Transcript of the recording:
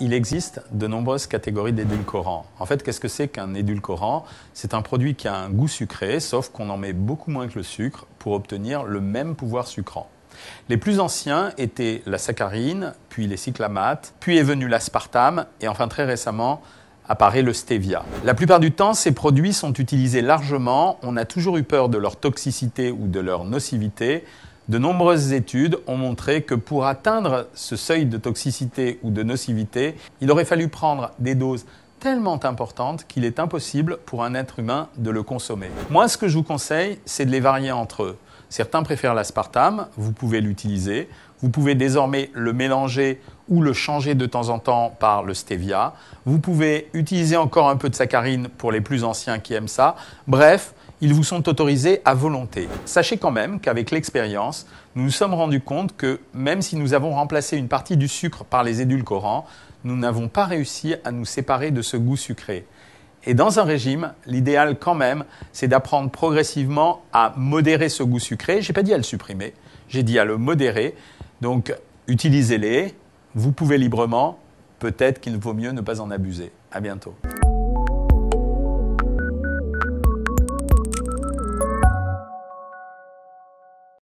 Il existe de nombreuses catégories d'édulcorants. En fait, qu'est-ce que c'est qu'un édulcorant C'est un produit qui a un goût sucré, sauf qu'on en met beaucoup moins que le sucre pour obtenir le même pouvoir sucrant. Les plus anciens étaient la saccharine, puis les cyclamates, puis est venu l'aspartame, et enfin très récemment, apparaît le stevia. La plupart du temps, ces produits sont utilisés largement, on a toujours eu peur de leur toxicité ou de leur nocivité, de nombreuses études ont montré que pour atteindre ce seuil de toxicité ou de nocivité, il aurait fallu prendre des doses tellement importantes qu'il est impossible pour un être humain de le consommer. Moi, ce que je vous conseille, c'est de les varier entre eux. Certains préfèrent l'aspartame, vous pouvez l'utiliser. Vous pouvez désormais le mélanger ou le changer de temps en temps par le stevia. Vous pouvez utiliser encore un peu de saccharine pour les plus anciens qui aiment ça. Bref, ils vous sont autorisés à volonté. Sachez quand même qu'avec l'expérience, nous nous sommes rendus compte que même si nous avons remplacé une partie du sucre par les édulcorants, nous n'avons pas réussi à nous séparer de ce goût sucré. Et dans un régime, l'idéal quand même, c'est d'apprendre progressivement à modérer ce goût sucré. J'ai pas dit à le supprimer, j'ai dit à le modérer. Donc utilisez-les, vous pouvez librement, peut-être qu'il vaut mieux ne pas en abuser. À bientôt.